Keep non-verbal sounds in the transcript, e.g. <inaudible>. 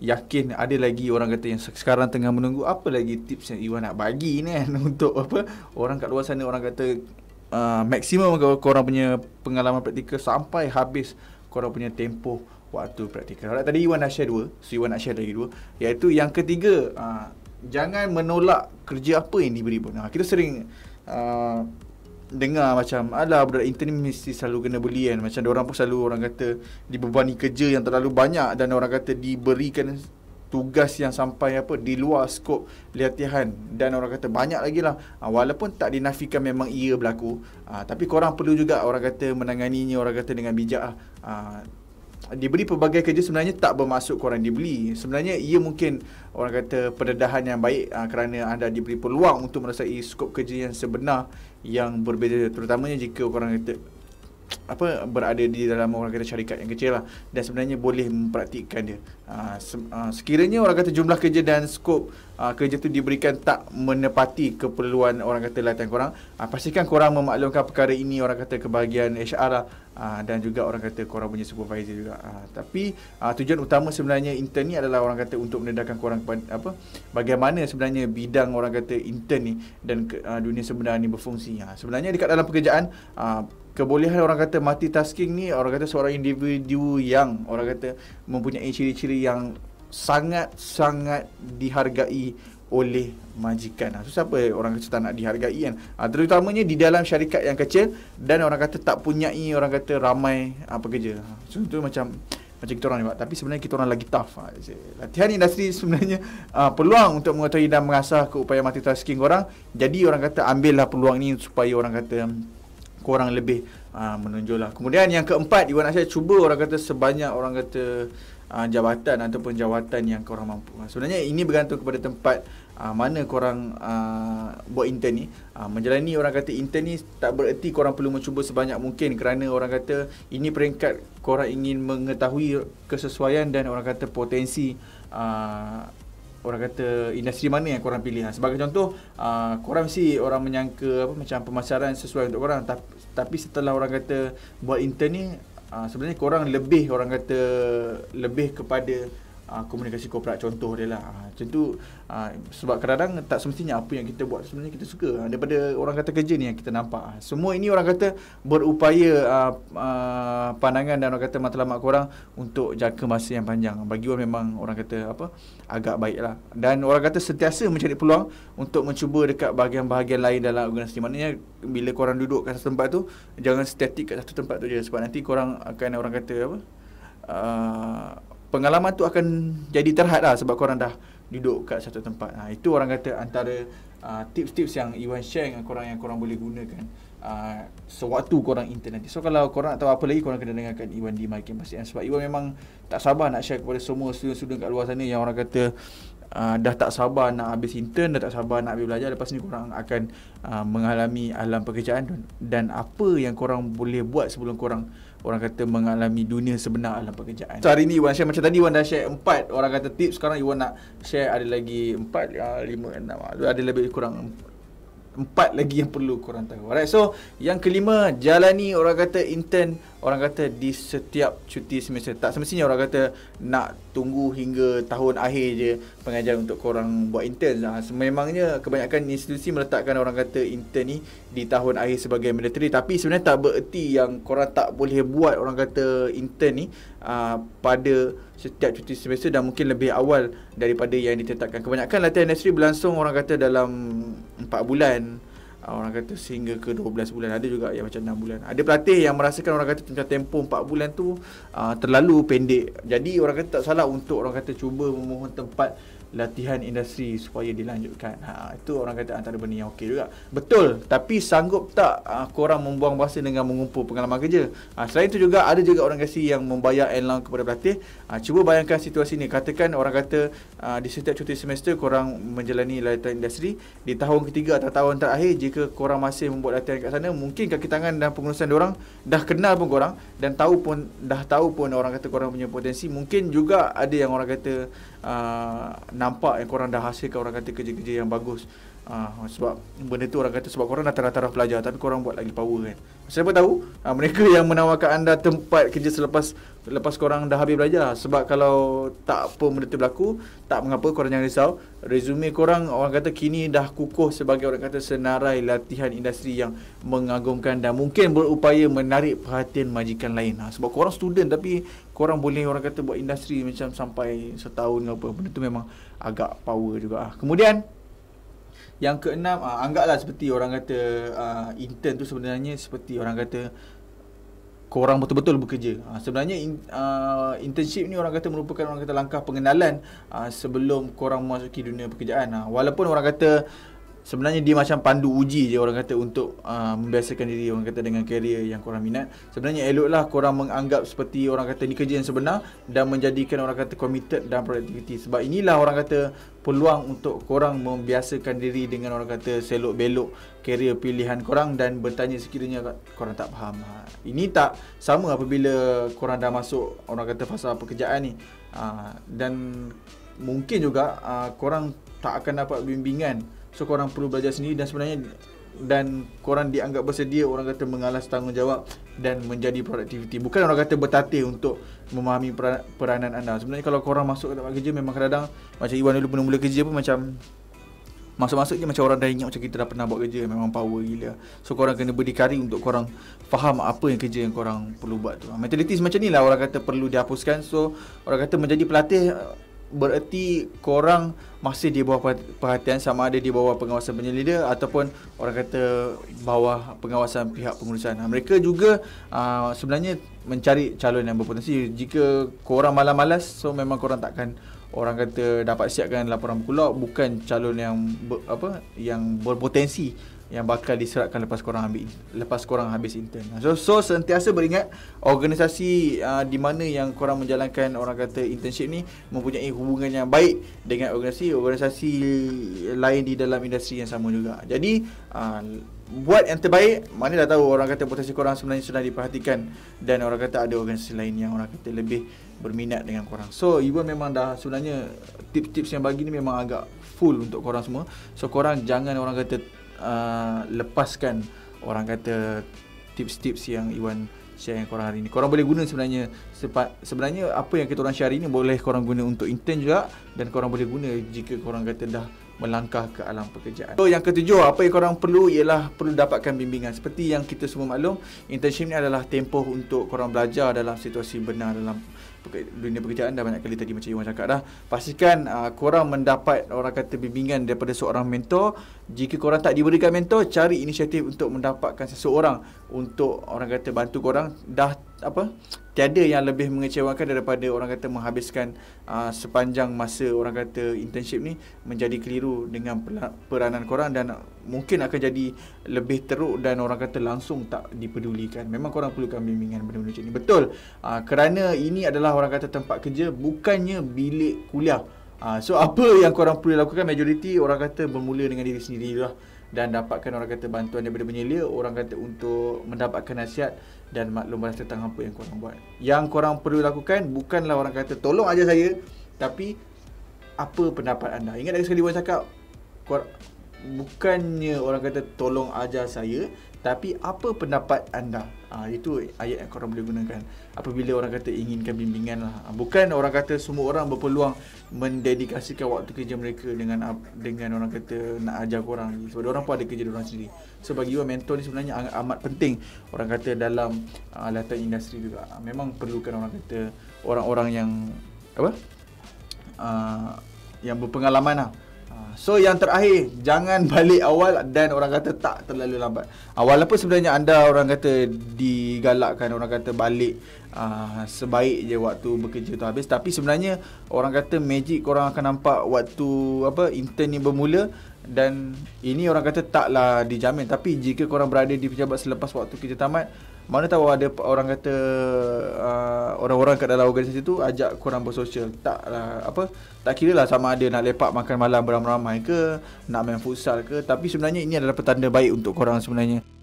yakin ada lagi orang kata yang sekarang tengah menunggu apa lagi tips yang Iwan nak bagi ni kan <laughs> untuk apa orang kat luar sana orang kata uh, maksimum kau korang punya pengalaman praktikal sampai habis korang punya tempoh waktu praktikal. Alright, tadi Iwan dah share dua, so Iwan nak share lagi dua iaitu yang ketiga uh, jangan menolak kerja apa yang diberi pun. Nah, kita sering uh, dengar macam alah budak intern mesti selalu kena beli kan macam orang pun selalu orang kata dibebani kerja yang terlalu banyak dan orang kata diberikan tugas yang sampai apa di luar skop latihan dan orang kata banyak lagi lah ah, walaupun tak dinafikan memang ia berlaku ah, tapi korang perlu juga orang kata menanganinya orang kata dengan bijak lah ah, Dibeli pelbagai kerja sebenarnya tak bermaksud korang dibeli sebenarnya ia mungkin orang kata pendedahan yang baik uh, kerana anda diberi peluang untuk merasai skop kerja yang sebenar yang berbeza terutamanya jika korang kata apa berada di dalam orang kata syarikat yang kecil lah dan sebenarnya boleh mempraktikkan dia. Ha, ah, se- ha, ah, sekiranya orang kata jumlah kerja dan skop ha, ah, kerja tu diberikan tak menepati keperluan orang kata latihan korang, ha, pastikan korang memaklumkan perkara ini orang kata kebahagiaan HR lah ha, dan juga orang kata korang punya supervisor juga. Ha, tapi ha, tujuan utama sebenarnya intern ni adalah orang kata untuk mendedahkan korang kepada, apa bagaimana sebenarnya bidang orang kata intern ni dan ha, dunia sebenarnya ni berfungsi. Ha, sebenarnya dekat dalam pekerjaan ha, kebolehan orang kata mati tasking ni orang kata seorang individu yang orang kata mempunyai ciri-ciri yang sangat-sangat dihargai oleh majikan. So ha, siapa orang kata tak nak dihargai kan? Ha, terutamanya di dalam syarikat yang kecil dan orang kata tak punya orang kata ramai apa ha, kerja. So itu macam macam kita orang ni tapi sebenarnya kita orang lagi tough latihan industri sebenarnya uh, peluang untuk mengetahui dan mengasah keupayaan multitasking orang jadi orang kata ambillah peluang ni supaya orang kata kurang lebih uh, ah, menunjuk lah. Kemudian yang keempat, Iwan Aksyah cuba orang kata sebanyak orang kata uh, jabatan ataupun jawatan yang korang mampu. Ah, sebenarnya ini bergantung kepada tempat uh, mana korang uh, buat intern ni. Uh, menjalani orang kata intern ni tak bererti korang perlu mencuba sebanyak mungkin kerana orang kata ini peringkat korang ingin mengetahui kesesuaian dan orang kata potensi uh, orang kata industri mana yang korang pilih ha? sebagai contoh uh, korang mesti orang menyangka apa macam pemasaran sesuai untuk korang tapi, tapi setelah orang kata buat intern ni ha, sebenarnya korang lebih orang kata lebih kepada uh, komunikasi korporat contoh dia lah. Ah, macam tu uh, sebab kadang-kadang tak semestinya apa yang kita buat sebenarnya kita suka. Uh, daripada orang kata kerja ni yang kita nampak. Semua ini orang kata berupaya uh, uh, pandangan dan orang kata matlamat korang untuk jangka masa yang panjang. Bagi orang memang orang kata apa agak baik lah. Dan orang kata sentiasa mencari peluang untuk mencuba dekat bahagian-bahagian lain dalam organisasi. Maknanya bila korang duduk kat satu tempat tu jangan statik kat satu tempat tu je sebab nanti korang akan orang kata apa pengalaman tu akan jadi terhad lah sebab korang dah duduk kat satu tempat. Ha, itu orang kata antara uh, tips-tips yang Iwan share dengan korang yang korang boleh gunakan uh, sewaktu korang intern nanti. So kalau korang nak tahu apa lagi korang kena dengarkan Iwan di Mike Masjid. Sebab Iwan memang tak sabar nak share kepada semua student-student kat luar sana yang orang kata Uh, dah tak sabar nak habis intern Dah tak sabar nak habis belajar Lepas ni korang akan uh, mengalami alam pekerjaan dan, dan apa yang korang boleh buat sebelum korang uh, orang kata mengalami dunia sebenar dalam pekerjaan. So hari ni Iwan share macam tadi Iwan dah share empat orang kata tips sekarang Iwan nak share ada lagi empat ah, lima enam ah, ada lebih kurang empat lagi yang perlu korang tahu. Alright so yang kelima jalani orang kata intern orang kata di setiap cuti semester tak semestinya orang kata nak tunggu hingga tahun akhir je pengajaran untuk korang buat intern lah. Sememangnya kebanyakan institusi meletakkan orang kata intern ni di tahun akhir sebagai mandatory tapi sebenarnya tak bererti yang korang tak boleh buat orang kata intern ni uh, pada setiap cuti semester dan mungkin lebih awal daripada yang ditetapkan. Kebanyakan latihan industri berlangsung orang kata dalam 4 bulan orang kata sehingga ke 12 bulan ada juga yang macam 6 bulan ada pelatih yang merasakan orang kata macam tempoh 4 bulan tu uh, terlalu pendek jadi orang kata tak salah untuk orang kata cuba memohon tempat latihan industri supaya dilanjutkan ha, itu orang kata antara benda yang okey juga betul tapi sanggup tak uh, korang membuang masa dengan mengumpul pengalaman kerja ha, selain itu juga ada juga orang kasi yang membayar allowance kepada pelatih ha, cuba bayangkan situasi ni katakan orang kata uh, di setiap cuti semester korang menjalani latihan industri di tahun ketiga atau tahun terakhir jika ketika korang masih membuat latihan kat sana mungkin kaki tangan dan pengurusan orang dah kenal pun korang dan tahu pun dah tahu pun orang kata korang punya potensi mungkin juga ada yang orang kata uh, nampak yang korang dah hasilkan orang kata kerja-kerja yang bagus uh, sebab benda tu orang kata sebab korang dah taraf-taraf pelajar tapi korang buat lagi power kan siapa tahu uh, mereka yang menawarkan anda tempat kerja selepas lepas korang dah habis belajar sebab kalau tak apa benda tu berlaku tak mengapa korang jangan risau resume korang orang kata kini dah kukuh sebagai orang kata senarai latihan industri yang mengagumkan dan mungkin berupaya menarik perhatian majikan lain ha, sebab korang student tapi korang boleh orang kata buat industri macam sampai setahun ke apa benda tu memang agak power juga ha. kemudian yang keenam ha, anggaplah seperti orang kata uh, intern tu sebenarnya seperti orang kata korang betul-betul bekerja. Ha, sebenarnya in, uh, internship ni orang kata merupakan orang kata langkah pengenalan uh, sebelum korang masuki dunia pekerjaan. Ha, walaupun orang kata sebenarnya dia macam pandu uji je orang kata untuk uh, membiasakan diri orang kata dengan career yang korang minat sebenarnya eloklah korang menganggap seperti orang kata ni kerja yang sebenar dan menjadikan orang kata committed dan productivity sebab inilah orang kata peluang untuk korang membiasakan diri dengan orang kata selok belok career pilihan korang dan bertanya sekiranya korang tak faham ha, ini tak sama apabila korang dah masuk orang kata fasa pekerjaan ni uh, dan mungkin juga uh, korang tak akan dapat bimbingan So korang perlu belajar sendiri dan sebenarnya dan korang dianggap bersedia orang kata mengalas tanggungjawab dan menjadi produktiviti. Bukan orang kata bertatih untuk memahami peranan anda. Sebenarnya kalau korang masuk ke tempat kerja memang kadang macam Iwan dulu mula-mula kerja pun macam Masuk-masuk je macam orang dah ingat macam kita dah pernah buat kerja Memang power gila So korang kena berdikari untuk korang faham apa yang kerja yang korang perlu buat tu Mentaliti macam ni lah orang kata perlu dihapuskan So orang kata menjadi pelatih bererti korang masih di bawah perhatian sama ada di bawah pengawasan penyelida ataupun orang kata bawah pengawasan pihak pengurusan. Ha, mereka juga uh, sebenarnya mencari calon yang berpotensi. Jika korang malas-malas so memang korang takkan orang kata dapat siapkan laporan pukulau bukan calon yang ber, apa yang berpotensi yang bakal diseratkan lepas korang habis lepas korang habis intern. Ha, so so sentiasa beringat organisasi uh, di mana yang korang menjalankan orang kata internship ni mempunyai hubungan yang baik dengan organisasi organisasi lain di dalam industri yang sama juga. Jadi uh, buat yang terbaik, mana dah tahu orang kata potensi korang sebenarnya sudah diperhatikan dan orang kata ada organisasi lain yang orang kata lebih berminat dengan korang. So Iwan memang dah sebenarnya tips-tips yang bagi ni memang agak full untuk korang semua. So korang jangan orang kata Uh, lepaskan orang kata tips-tips yang Iwan share dengan korang hari ni. Korang boleh guna sebenarnya sebenarnya apa yang kita orang share ini boleh korang guna untuk intern juga dan korang boleh guna jika korang kata dah melangkah ke alam pekerjaan. So yang ketujuh apa yang korang perlu ialah perlu dapatkan bimbingan. Seperti yang kita semua maklum, internship ni adalah tempoh untuk korang belajar dalam situasi benar dalam dunia pekerjaan dah banyak kali tadi macam Iwan cakap dah pastikan uh, korang mendapat orang kata bimbingan daripada seorang mentor jika korang tak diberikan mentor cari inisiatif untuk mendapatkan seseorang untuk orang kata bantu korang dah apa tiada yang lebih mengecewakan daripada orang kata menghabiskan uh, sepanjang masa orang kata internship ni menjadi keliru dengan peranan korang dan mungkin akan jadi lebih teruk dan orang kata langsung tak dipedulikan. memang korang perlukan bimbingan benda-benda macam ni betul uh, kerana ini adalah adalah orang kata tempat kerja bukannya bilik kuliah. Ha, so apa yang korang perlu lakukan majoriti orang kata bermula dengan diri sendiri lah dan dapatkan orang kata bantuan daripada penyelia orang kata untuk mendapatkan nasihat dan maklum balas tentang apa yang korang buat. Yang korang perlu lakukan bukanlah orang kata tolong aja saya tapi apa pendapat anda. Ingat lagi sekali orang cakap bukannya orang kata tolong ajar saya tapi apa pendapat anda? Ha, itu ayat yang korang boleh gunakan Apabila orang kata inginkan bimbingan lah ah, Bukan orang kata semua orang berpeluang Mendedikasikan waktu kerja mereka Dengan dengan orang kata nak ajar korang Sebab orang pun ada kerja orang sendiri So bagi you mentor ni sebenarnya amat penting Orang kata dalam uh, ah, latar industri juga Memang perlukan orang kata Orang-orang yang Apa? Uh, yang berpengalaman lah Ah, so yang terakhir Jangan <laughs> balik awal Dan orang kata tak terlalu lambat uh, Walaupun sebenarnya anda orang kata Digalakkan orang kata balik uh, Sebaik je waktu bekerja tu habis Tapi sebenarnya Orang kata magic korang akan nampak Waktu apa intern ni bermula Dan ini orang kata taklah dijamin Tapi jika korang berada di pejabat selepas waktu kerja tamat mana tahu ada orang kata uh, orang-orang kat dalam organisasi tu ajak korang bersosial tak uh, apa tak kira lah sama ada nak lepak makan malam beramai-ramai ke nak main futsal ke tapi sebenarnya ini adalah petanda baik untuk korang sebenarnya